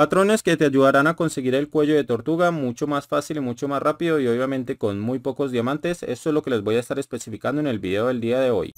Patrones que te ayudarán a conseguir el cuello de tortuga mucho más fácil y mucho más rápido y obviamente con muy pocos diamantes. Eso es lo que les voy a estar especificando en el video del día de hoy.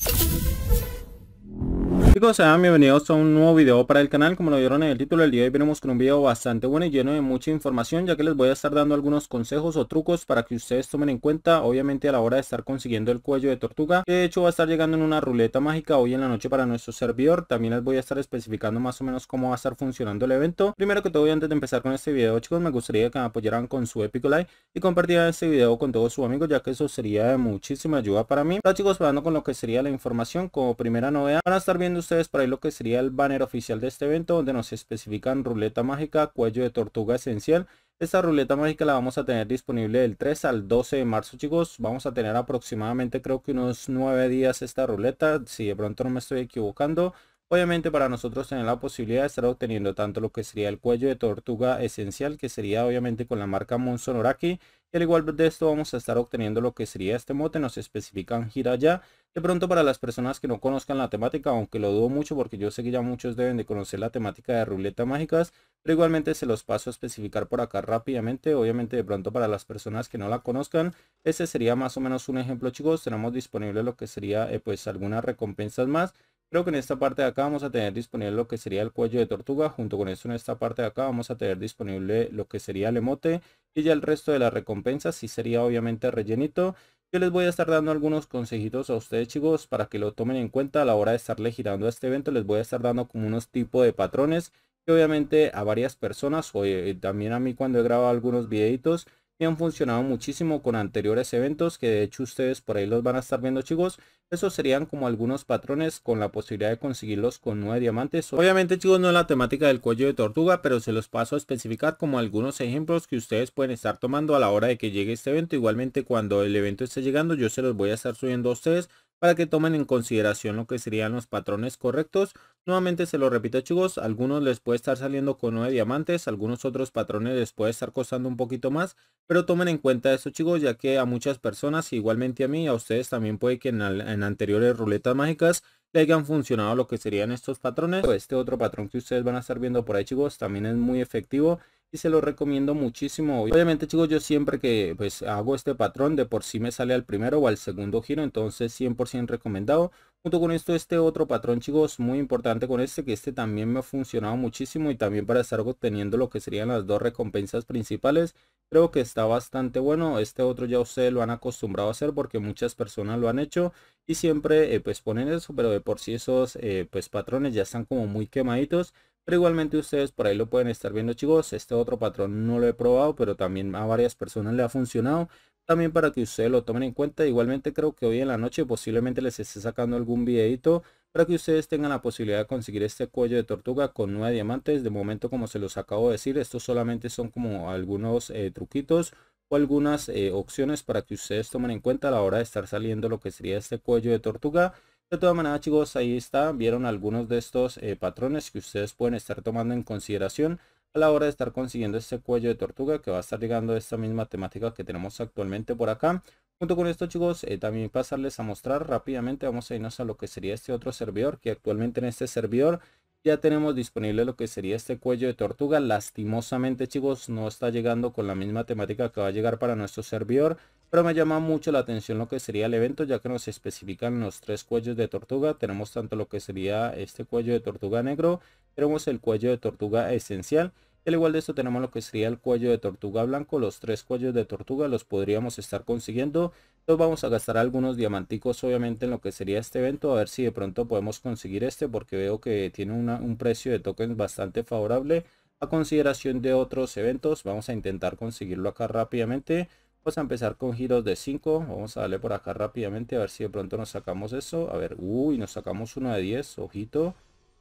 Chicos, sean bienvenidos a un nuevo video para el canal, como lo vieron en el título, el día de hoy venimos con un video bastante bueno y lleno de mucha información, ya que les voy a estar dando algunos consejos o trucos para que ustedes tomen en cuenta, obviamente a la hora de estar consiguiendo el cuello de tortuga, que de hecho va a estar llegando en una ruleta mágica hoy en la noche para nuestro servidor, también les voy a estar especificando más o menos cómo va a estar funcionando el evento. Primero que todo, y antes de empezar con este video, chicos, me gustaría que me apoyaran con su épico like y compartieran este video con todos sus amigos, ya que eso sería de muchísima ayuda para mí. Ahora chicos, hablando con lo que sería la información, como primera novedad, van a estar viendo ustedes es por ahí lo que sería el banner oficial de este evento donde nos especifican ruleta mágica, cuello de tortuga esencial. Esta ruleta mágica la vamos a tener disponible del 3 al 12 de marzo chicos. Vamos a tener aproximadamente creo que unos 9 días esta ruleta, si de pronto no me estoy equivocando. Obviamente para nosotros tener la posibilidad de estar obteniendo tanto lo que sería el cuello de tortuga esencial, que sería obviamente con la marca Monsonoraki, y al igual de esto vamos a estar obteniendo lo que sería este mote, nos especifican Hiraya. De pronto para las personas que no conozcan la temática, aunque lo dudo mucho porque yo sé que ya muchos deben de conocer la temática de ruleta mágicas, pero igualmente se los paso a especificar por acá rápidamente. Obviamente de pronto para las personas que no la conozcan, Ese sería más o menos un ejemplo chicos. Tenemos disponible lo que sería eh, pues algunas recompensas más Creo que en esta parte de acá vamos a tener disponible lo que sería el cuello de tortuga. Junto con esto en esta parte de acá vamos a tener disponible lo que sería el emote. Y ya el resto de las recompensas sí sería obviamente rellenito. Yo les voy a estar dando algunos consejitos a ustedes chicos para que lo tomen en cuenta a la hora de estarle girando a este evento. Les voy a estar dando como unos tipos de patrones. Que obviamente a varias personas o eh, también a mí cuando he grabado algunos videitos han funcionado muchísimo con anteriores eventos que de hecho ustedes por ahí los van a estar viendo chicos. Esos serían como algunos patrones con la posibilidad de conseguirlos con nueve diamantes. Obviamente chicos no es la temática del cuello de tortuga pero se los paso a especificar como algunos ejemplos que ustedes pueden estar tomando a la hora de que llegue este evento. Igualmente cuando el evento esté llegando yo se los voy a estar subiendo a ustedes para que tomen en consideración lo que serían los patrones correctos. Nuevamente se lo repito chicos, algunos les puede estar saliendo con nueve diamantes, algunos otros patrones les puede estar costando un poquito más, pero tomen en cuenta eso chicos, ya que a muchas personas, igualmente a mí y a ustedes también puede que en, anteriores ruletas mágicas le hayan funcionado lo que serían estos patrones. Este otro patrón que ustedes van a estar viendo por ahí chicos también es muy efectivo y se lo recomiendo muchísimo. Obviamente chicos yo siempre que pues hago este patrón de por sí me sale al primero o al segundo giro, entonces 100% recomendado. Junto con esto este otro patrón chicos muy importante con este que este también me ha funcionado muchísimo y también para estar obteniendo lo que serían las dos recompensas principales. Creo que está bastante bueno, este otro ya ustedes lo han acostumbrado a hacer porque muchas personas lo han hecho y siempre eh, pues ponen eso, pero de por sí esos eh, pues patrones ya están como muy quemaditos. Pero igualmente ustedes por ahí lo pueden estar viendo chicos. Este otro patrón no lo he probado, pero también a varias personas le ha funcionado. También para que ustedes lo tomen en cuenta. Igualmente creo que hoy en la noche posiblemente les esté sacando algún videito para que ustedes tengan la posibilidad de conseguir este cuello de tortuga con nueve diamantes. De momento como se los acabo de decir, estos solamente son como algunos eh, truquitos o algunas eh, opciones para que ustedes tomen en cuenta a la hora de estar saliendo lo que sería este cuello de tortuga. De todas maneras chicos, ahí está, vieron algunos de estos eh, patrones que ustedes pueden estar tomando en consideración a la hora de estar consiguiendo este cuello de tortuga que va a estar llegando a esta misma temática que tenemos actualmente por acá. Junto con esto chicos, eh, también pasarles a mostrar rápidamente, vamos a irnos a lo que sería este otro servidor, que actualmente en este servidor ya tenemos disponible lo que sería este cuello de tortuga. Lastimosamente chicos no está llegando con la misma temática que va a llegar para nuestro servidor. Pero me llama mucho la atención lo que sería el evento ya que nos especifican los tres cuellos de tortuga. Tenemos tanto lo que sería este cuello de tortuga negro. Tenemos el cuello de tortuga esencial. Y al igual de esto tenemos lo que sería el cuello de tortuga blanco. Los tres cuellos de tortuga los podríamos estar consiguiendo entonces vamos a gastar algunos diamanticos obviamente en lo que sería este evento. A ver si de pronto podemos conseguir este porque veo que tiene un precio de tokens bastante favorable a consideración de otros eventos. Vamos a intentar conseguirlo acá rápidamente. Vamos a empezar con giros de 5. Vamos a darle por acá rápidamente a ver si de pronto nos sacamos eso. A ver, uy, nos sacamos uno de 10, ojito.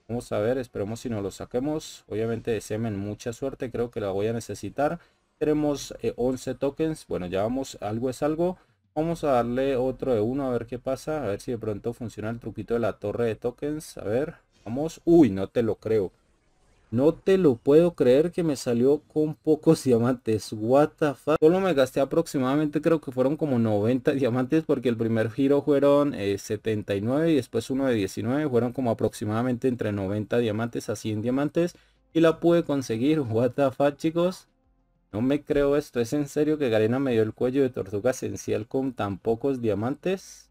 Vamos a ver, esperemos si nos lo saquemos. Obviamente de semen mucha suerte, creo que la voy a necesitar. Tenemos 11 eh, tokens, bueno, ya vamos, algo es algo. Vamos a darle otro de uno a ver qué pasa. A ver si de pronto funciona el truquito de la torre de tokens. A ver, vamos. Uy, no te lo creo. No te lo puedo creer que me salió con pocos diamantes. What the fuck? Solo me gasté aproximadamente, creo que fueron como 90 diamantes porque el primer giro fueron 79 eh, y después uno de 19. Fueron como aproximadamente entre 90 diamantes a 100 diamantes. Y la pude conseguir. What the fuck, chicos. No me creo esto. ¿Es en serio que Garena me dio el cuello de tortuga esencial con tan pocos diamantes?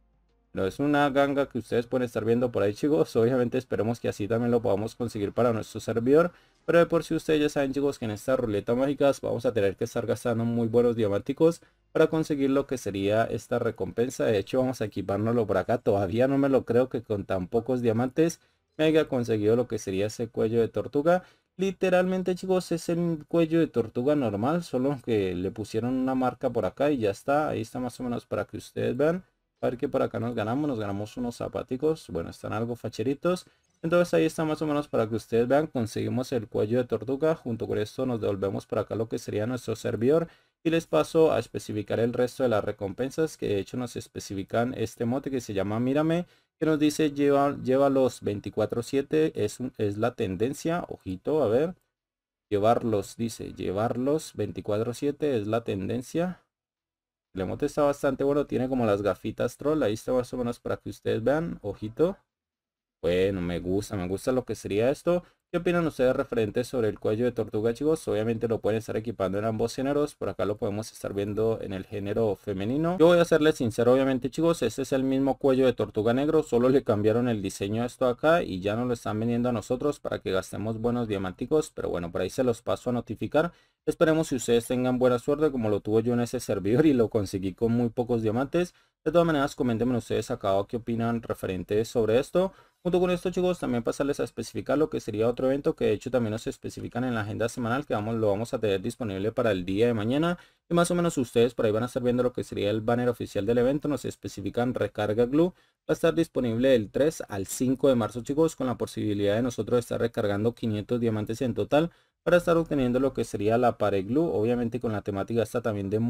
No es una ganga que ustedes pueden estar viendo por ahí chicos. Obviamente esperemos que así también lo podamos conseguir para nuestro servidor. Pero de por si ustedes ya saben chicos que en esta ruleta mágica vamos a tener que estar gastando muy buenos diamánticos para conseguir lo que sería esta recompensa. De hecho vamos a equipárnoslo por acá. Todavía no me lo creo que con tan pocos diamantes me haya conseguido lo que sería ese cuello de tortuga. Literalmente chicos es el cuello de tortuga normal, solo que le pusieron una marca por acá y ya está. Ahí está más o menos para que ustedes vean. A que por acá nos ganamos, nos ganamos unos zapáticos Bueno, están algo facheritos. Entonces ahí está más o menos para que ustedes vean. Conseguimos el cuello de tortuga. Junto con esto nos devolvemos para acá lo que sería nuestro servidor. Y les paso a especificar el resto de las recompensas que de hecho nos especifican este mote que se llama Mírame que nos dice lleva, lleva los 24-7, es, es la tendencia, ojito, a ver. Llevarlos, dice, llevarlos 24-7 es la tendencia. El emote está bastante bueno, tiene como las gafitas troll, ahí está más o menos para que ustedes vean, ojito. Bueno, me gusta, me gusta lo que sería esto. ¿Qué opinan ustedes referentes sobre el cuello de tortuga, chicos? Obviamente lo pueden estar equipando en ambos géneros. Por acá lo podemos estar viendo en el género femenino. Yo voy a serles sincero, obviamente, chicos. Este es el mismo cuello de tortuga negro. Solo le cambiaron el diseño a esto acá y ya no lo están vendiendo a nosotros para que gastemos buenos diamanticos. Pero bueno, por ahí se los paso a notificar. Esperemos si ustedes tengan buena suerte como lo tuve yo en ese servidor y lo conseguí con muy pocos diamantes. De todas maneras, comentenme ustedes acá qué opinan referentes sobre esto. Junto con esto chicos también pasarles a especificar lo que sería otro evento que de hecho también nos especifican en la agenda semanal que vamos, lo vamos a tener disponible para el día de mañana y más o menos ustedes por ahí van a estar viendo lo que sería el banner oficial del evento, nos especifican recarga glue, va a estar disponible del 3 al 5 de marzo chicos con la posibilidad de nosotros estar recargando 500 diamantes en total para estar obteniendo lo que sería la pared glue, obviamente con la temática está también de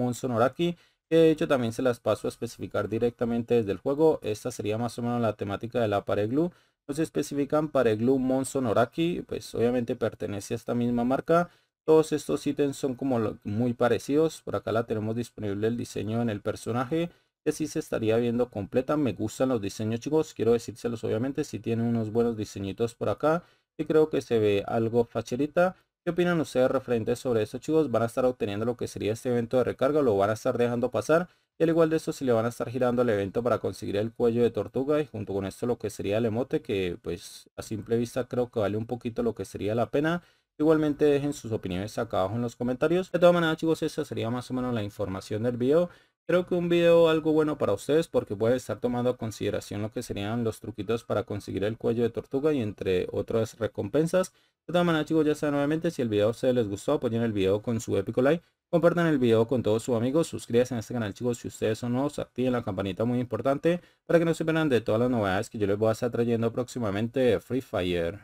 aquí de hecho también se las paso a especificar directamente desde el juego. Esta sería más o menos la temática de la pared Entonces especifican Pareglu Monson Oraki, pues obviamente pertenece a esta misma marca. Todos estos ítems son como muy parecidos. Por acá la tenemos disponible el diseño en el personaje. Que sí se estaría viendo completa. Me gustan los diseños chicos. Quiero decírselos obviamente. Si tienen unos buenos diseñitos por acá. Y creo que se ve algo facherita. ¿Qué opinan ustedes referentes sobre esto chicos? ¿Van a estar obteniendo lo que sería este evento de recarga? ¿Lo van a estar dejando pasar? Y al igual de eso si le van a estar girando el evento para conseguir el cuello de tortuga y junto con esto lo que sería el emote que pues a simple vista creo que vale un poquito lo que sería la pena. Igualmente dejen sus opiniones acá abajo en los comentarios. De todas maneras chicos esa sería más o menos la información del video. Creo que un video algo bueno para ustedes porque puede estar tomando a consideración lo que serían los truquitos para conseguir el cuello de tortuga y entre otras recompensas. De todas chicos ya saben nuevamente, si el video se les gustó, apoyen pues el video con su épico like, compartan el video con todos sus amigos, suscríbanse a este canal chicos si ustedes son nuevos, activen la campanita muy importante para que no se pierdan de todas las novedades que yo les voy a estar trayendo próximamente Free Fire.